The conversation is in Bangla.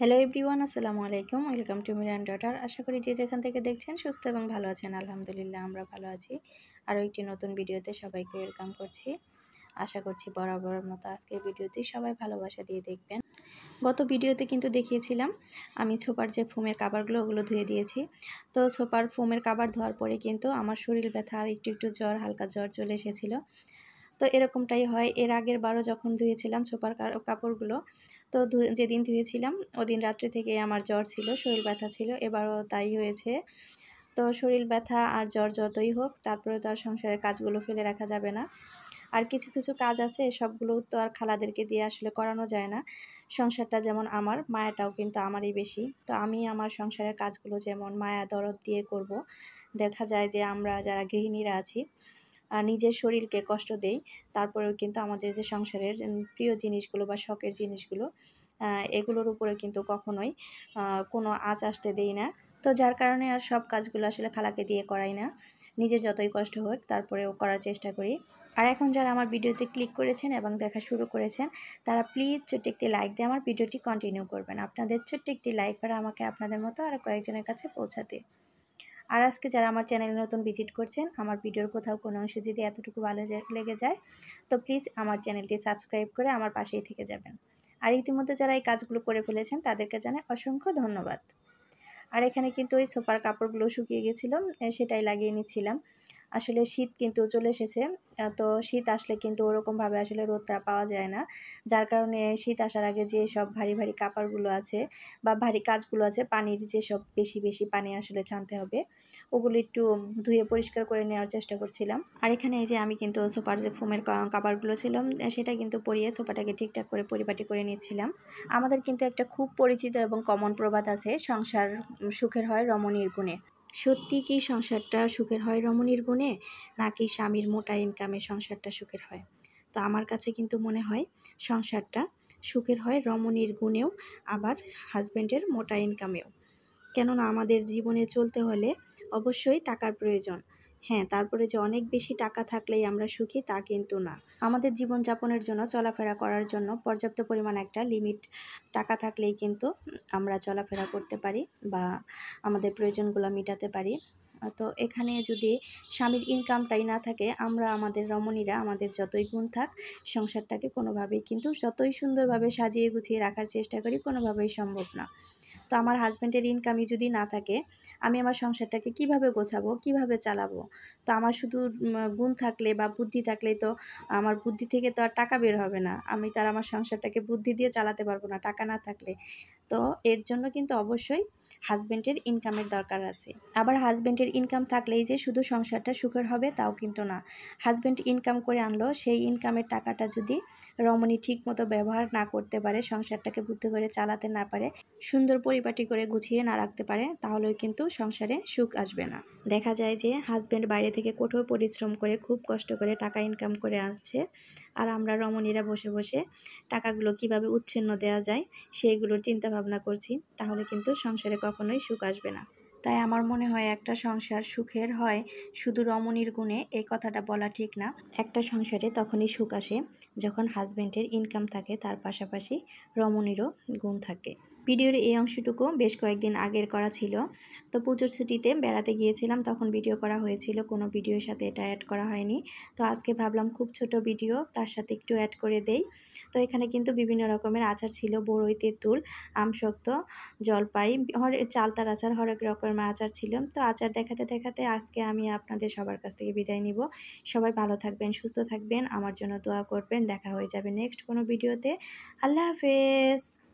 হ্যালো এভরিওয়ান আসসালামু আলাইকুম ওয়েলকাম টু মিরান ডটার আশা করি যে যেখান থেকে দেখছেন সুস্থ এবং ভালো আছেন আলহামদুলিল্লাহ আমরা ভালো আছি আরও একটি নতুন ভিডিওতে সবাইকে ওয়েলকাম করছি আশা করছি বরাবরের মতো আজকের ভিডিওতে সবাই ভালোবাসা দিয়ে দেখবেন গত ভিডিওতে কিন্তু দেখিয়েছিলাম আমি ছোপার যে ফোমের কাবারগুলো ওগুলো ধুয়ে দিয়েছি তো ছোপার ফোমের কাবার ধোয়ার পরে কিন্তু আমার শরীর ব্যথা আর একটু একটু জ্বর হালকা জ্বর চলে এসেছিলো তো এরকমটাই হয় এর আগের বারও যখন ধুয়েছিলাম ছোপার কাপড়গুলো তো যেদিন ধুয়েছিলাম ওদিন রাত্রে থেকে আমার জ্বর ছিল শরীর ব্যথা ছিল এবারও তাই হয়েছে তো শরীর ব্যথা আর জ্বর যতই হোক তারপরে তো আর সংসারের কাজগুলো ফেলে রাখা যাবে না আর কিছু কিছু কাজ আছে সবগুলো তো আর খালাদেরকে দিয়ে আসলে করানো যায় না সংসারটা যেমন আমার মায়াটাও কিন্তু আমারই বেশি তো আমি আমার সংসারের কাজগুলো যেমন মায়া দরদ দিয়ে করব দেখা যায় যে আমরা যারা গৃহিণীরা আছি নিজের শরীরকে কষ্ট দেই তারপরেও কিন্তু আমাদের যে সংসারের প্রিয় জিনিসগুলো বা শখের জিনিসগুলো এগুলোর উপরে কিন্তু কখনোই কোনো আঁচ আসতে দেই না তো যার কারণে আর সব কাজগুলো আসলে খালাকে দিয়ে করাই না নিজের যতই কষ্ট হোক তারপরেও করার চেষ্টা করি আর এখন যারা আমার ভিডিওতে ক্লিক করেছেন এবং দেখা শুরু করেছেন তারা প্লিজ ছোট্ট একটি লাইক দিয়ে আমার ভিডিওটি কন্টিনিউ করবেন আপনাদের ছোট্ট একটি লাইক করা আমাকে আপনাদের মতো আরও কয়েকজনের কাছে পৌঁছাতে আর আজকে যারা আমার চ্যানেলে নতুন ভিজিট করছেন আমার ভিডিওর কোথাও কোনো অংশ যদি এতটুকু ভালো লেগে যায় তো প্লিজ আমার চ্যানেলটি সাবস্ক্রাইব করে আমার পাশেই থেকে যাবেন আর ইতিমধ্যে যারা এই কাজগুলো করে ফেলেছেন তাদেরকে জানাই অসংখ্য ধন্যবাদ আর এখানে কিন্তু ওই সোফার কাপড়গুলো শুকিয়ে গেছিলো সেটাই লাগিয়ে নিচ্ছিলাম আসলে শীত কিন্তু চলে এসেছে তো শীত আসলে কিন্তু ওরকমভাবে আসলে রোদটা পাওয়া যায় না যার কারণে শীত আসার আগে যে সব ভারী ভারী কাপড়গুলো আছে বা ভারী কাজগুলো আছে পানির যে সব বেশি বেশি পানি আসলে ছানতে হবে ওগুলো একটু ধুয়ে পরিষ্কার করে নেওয়ার চেষ্টা করছিলাম আর এখানে এই যে আমি কিন্তু সোফার যে ফোমের কাপড়গুলো ছিল সেটা কিন্তু পরিয়ে সোফাটাকে ঠিকঠাক করে পরিপাটি করে নিচ্ছিলাম আমাদের কিন্তু একটা খুব পরিচিত এবং কমন প্রবাদ আছে সংসার সুখের হয় রমণীর গুণে সত্যি কি সংসারটা সুখের হয় রমণীর গুণে নাকি স্বামীর মোটা ইনকামে সংসারটা সুখের হয় তো আমার কাছে কিন্তু মনে হয় সংসারটা সুখের হয় রমণীর গুণেও আবার হাজব্যান্ডের মোটা ইনকামেও কেননা আমাদের জীবনে চলতে হলে অবশ্যই টাকার প্রয়োজন হ্যাঁ তারপরে যে অনেক বেশি টাকা থাকলেই আমরা সুখী তা কিন্তু না আমাদের জীবনযাপনের জন্য চলাফেরা করার জন্য পর্যাপ্ত পরিমাণ একটা লিমিট টাকা থাকলেই কিন্তু আমরা চলাফেরা করতে পারি বা আমাদের প্রয়োজনগুলো মেটাতে পারি তো এখানে যদি স্বামীর ইনকামটাই না থাকে আমরা আমাদের রমণীরা আমাদের যতই গুণ থাক সংসারটাকে কোনোভাবেই কিন্তু যতই সুন্দরভাবে সাজিয়ে গুছিয়ে রাখার চেষ্টা করি কোনোভাবেই সম্ভব না তো আমার হাজব্যান্ডের ইনকামই যদি না থাকে আমি আমার সংসারটাকে কিভাবে গোছাবো কিভাবে চালাবো তো আমার শুধু গুণ থাকলে বা বুদ্ধি থাকলে তো আমার বুদ্ধি থেকে তো আর টাকা বের হবে না আমি তার আমার সংসারটাকে বুদ্ধি দিয়ে চালাতে পারবো না টাকা না থাকলে তো এর জন্য কিন্তু অবশ্যই হাজব্যান্ডের ইনকামের দরকার আছে আবার হাজব্যান্ডের ইনকাম থাকলেই যে শুধু সংসারটা সুখের হবে তাও কিন্তু না হাজব্যান্ড ইনকাম করে আনলো সেই ইনকামের টাকাটা যদি রমণী ঠিক মতো ব্যবহার না করতে পারে সংসারটাকে বুদ্ধি করে চালাতে না পারে সুন্দর পরি পরিপাটি করে গুছিয়ে না রাখতে পারে তাহলেও কিন্তু সংসারে সুখ আসবে না দেখা যায় যে হাজব্যান্ড বাইরে থেকে কঠোর পরিশ্রম করে খুব কষ্ট করে টাকা ইনকাম করে আসছে আর আমরা রমণীরা বসে বসে টাকাগুলো কিভাবে উচ্ছিন্ন দেওয়া যায় সেইগুলোর চিন্তা ভাবনা করছি তাহলে কিন্তু সংসারে কখনোই সুখ আসবে না তাই আমার মনে হয় একটা সংসার সুখের হয় শুধু রমণীর গুণে এই কথাটা বলা ঠিক না একটা সংসারে তখনই সুখ আসে যখন হাজব্যান্ডের ইনকাম থাকে তার পাশাপাশি রমণীরও গুণ থাকে ভিডিওর এই অংশটুকু বেশ কয়েকদিন আগের করা ছিল তো পুজোর ছুটিতে বেড়াতে গিয়েছিলাম তখন ভিডিও করা হয়েছিল কোনো ভিডিওর সাথে এটা অ্যাড করা হয়নি তো আজকে ভাবলাম খুব ছোট ভিডিও তার সাথে একটু অ্যাড করে দেই তো এখানে কিন্তু বিভিন্ন রকমের আচার ছিল বড়ই তেঁতুল আমসক্ত জলপাই চালতার আচার হরেক রকমের আচার ছিল তো আচার দেখাতে দেখাতে আজকে আমি আপনাদের সবার কাছ থেকে বিদায় নিব সবাই ভালো থাকবেন সুস্থ থাকবেন আমার জন্য দোয়া করবেন দেখা হয়ে যাবে নেক্সট কোনো ভিডিওতে আল্লাহ হাফেজ